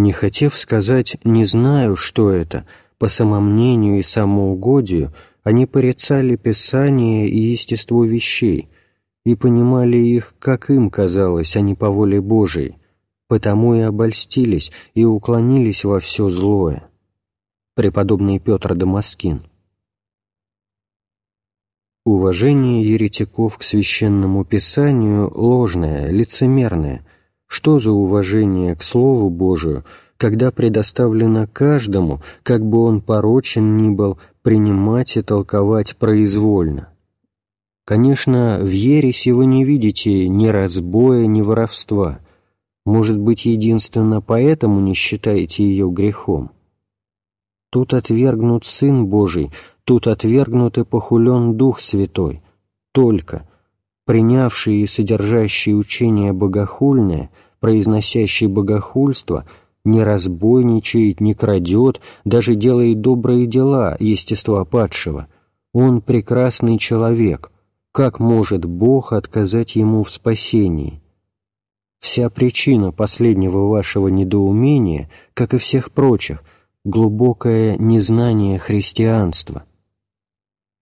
не хотев сказать «не знаю, что это», по самомнению и самоугодию они порицали Писание и естество вещей и понимали их, как им казалось, а не по воле Божией, потому и обольстились и уклонились во все злое. Преподобный Петр Дамаскин Уважение еретиков к священному писанию ложное, лицемерное – что за уважение к Слову Божию, когда предоставлено каждому, как бы он порочен ни был, принимать и толковать произвольно? Конечно, в ересе вы не видите ни разбоя, ни воровства. Может быть, единственно поэтому не считаете ее грехом? Тут отвергнут Сын Божий, тут отвергнут и похулен Дух Святой. Только, принявший и содержащий учение богохульное, произносящий богохульство, не разбойничает, не крадет, даже делает добрые дела естества падшего. Он прекрасный человек. Как может Бог отказать ему в спасении? Вся причина последнего вашего недоумения, как и всех прочих, глубокое незнание христианства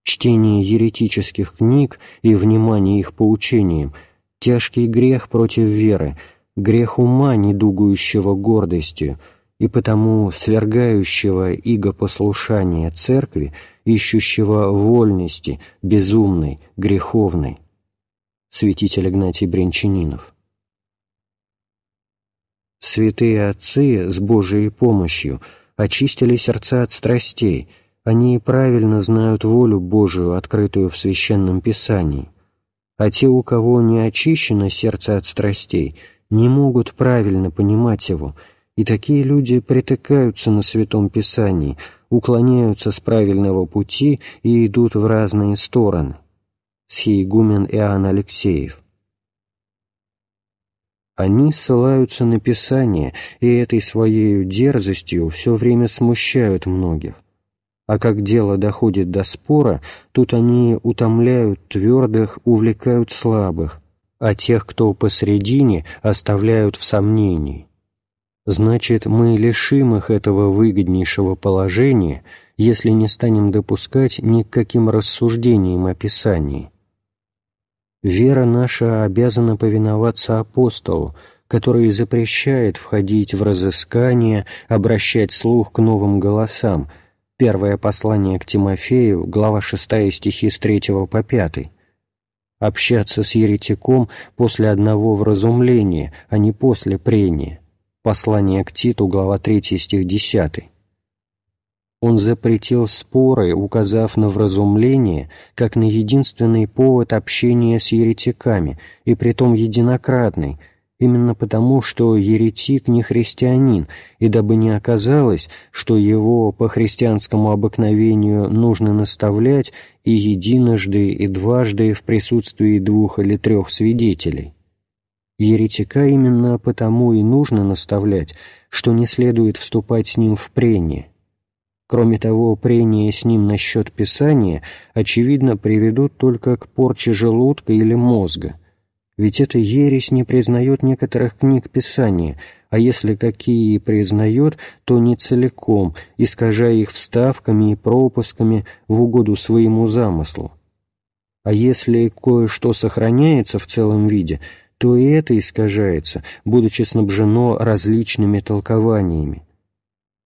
чтение еретических книг и внимание их поучениям, тяжкий грех против веры, грех ума, недугующего гордостью, и потому свергающего игопослушание церкви, ищущего вольности, безумной, греховной. Святитель Игнатий Брянчанинов. Святые отцы с Божией помощью очистили сердца от страстей – они правильно знают волю Божию, открытую в Священном Писании, а те, у кого не очищено сердце от страстей, не могут правильно понимать его, и такие люди притыкаются на Святом Писании, уклоняются с правильного пути и идут в разные стороны. Схиегумен Иоанн Алексеев. Они ссылаются на Писание, и этой своей дерзостью все время смущают многих. А как дело доходит до спора, тут они утомляют твердых, увлекают слабых, а тех, кто посредине, оставляют в сомнении. Значит, мы лишим их этого выгоднейшего положения, если не станем допускать ни к каким рассуждениям описаний. Вера наша обязана повиноваться апостолу, который запрещает входить в разыскание, обращать слух к новым голосам – Первое послание к Тимофею, глава 6 стихи с 3 по 5. Общаться с еретиком после одного вразумления, а не после прения. Послание к Титу, глава 3 стих 10. Он запретил споры, указав на вразумление, как на единственный повод общения с еретиками, и притом единократный – именно потому, что еретик не христианин, и дабы не оказалось, что его по христианскому обыкновению нужно наставлять и единожды, и дважды в присутствии двух или трех свидетелей. Еретика именно потому и нужно наставлять, что не следует вступать с ним в прение. Кроме того, прения с ним насчет Писания, очевидно, приведут только к порче желудка или мозга – ведь эта ересь не признает некоторых книг Писания, а если какие и признает, то не целиком, искажая их вставками и пропусками в угоду своему замыслу. А если кое-что сохраняется в целом виде, то и это искажается, будучи снабжено различными толкованиями.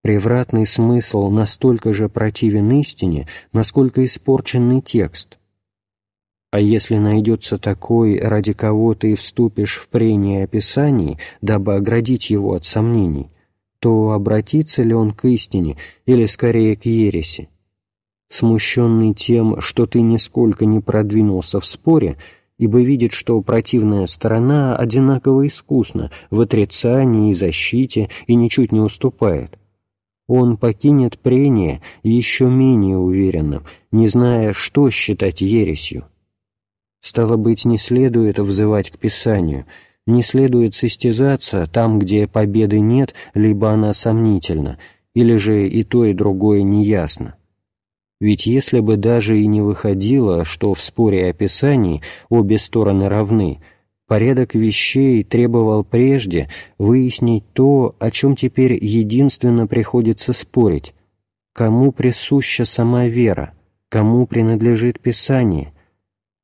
Превратный смысл настолько же противен истине, насколько испорченный текст – а если найдется такой, ради кого ты вступишь в прение о Писании, дабы оградить его от сомнений, то обратится ли он к истине или скорее к ереси? Смущенный тем, что ты нисколько не продвинулся в споре, ибо видит, что противная сторона одинаково искусна в отрицании и защите и ничуть не уступает. Он покинет прение еще менее уверенным, не зная, что считать ересью. Стало быть, не следует взывать к Писанию, не следует состязаться там, где победы нет, либо она сомнительна, или же и то, и другое неясно. Ведь если бы даже и не выходило, что в споре о Писании обе стороны равны, порядок вещей требовал прежде выяснить то, о чем теперь единственно приходится спорить, кому присуща сама вера, кому принадлежит Писание –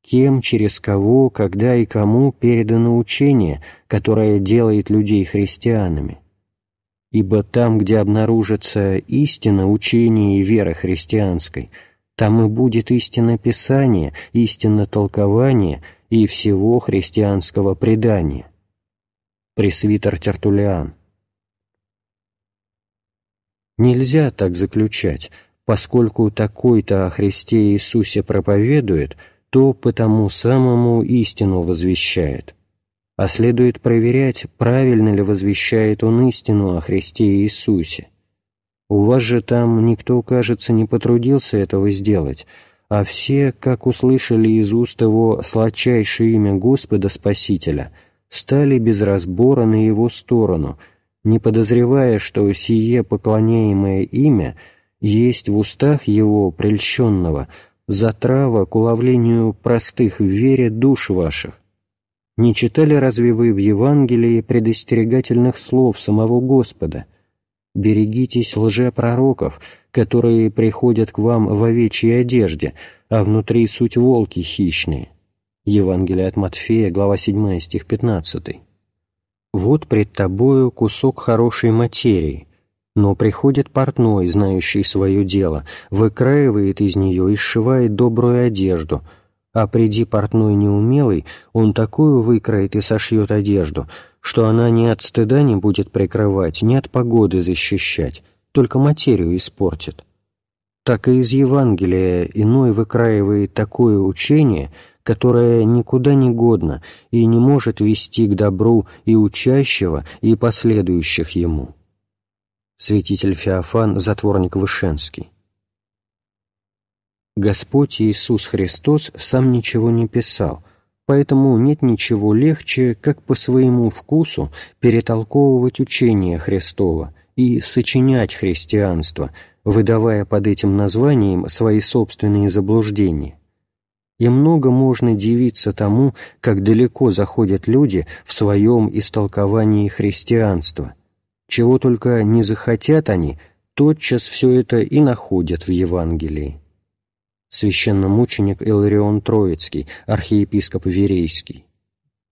кем, через кого, когда и кому передано учение, которое делает людей христианами. Ибо там, где обнаружится истина учения и веры христианской, там и будет истина Писания, истина толкования и всего христианского предания. Пресвитер Тертулиан Нельзя так заключать, поскольку такой-то о Христе Иисусе проповедует – то по тому самому истину возвещает, а следует проверять, правильно ли возвещает он истину о Христе Иисусе. У вас же там никто, кажется, не потрудился этого сделать, а все, как услышали из уст его сладчайшее имя Господа Спасителя, стали без разбора на его сторону, не подозревая, что сие поклоняемое имя есть в устах его прельщенного – затрава к уловлению простых в вере душ ваших? Не читали разве вы в Евангелии предостерегательных слов самого Господа? Берегитесь лжепророков, которые приходят к вам в овечьей одежде, а внутри суть волки хищные». Евангелие от Матфея, глава 7, стих 15. «Вот пред тобою кусок хорошей материи, но приходит портной, знающий свое дело, выкраивает из нее и сшивает добрую одежду. А приди портной неумелый, он такую выкроет и сошьет одежду, что она ни от стыда не будет прикрывать, ни от погоды защищать, только материю испортит. Так и из Евангелия иной выкраивает такое учение, которое никуда не годно и не может вести к добру и учащего, и последующих ему святитель Феофан, затворник Вышенский. Господь Иисус Христос сам ничего не писал, поэтому нет ничего легче, как по своему вкусу перетолковывать учение Христова и сочинять христианство, выдавая под этим названием свои собственные заблуждения. И много можно дивиться тому, как далеко заходят люди в своем истолковании христианства, чего только не захотят они, тотчас все это и находят в Евангелии. Священномученик Иларион Троицкий, архиепископ Верейский.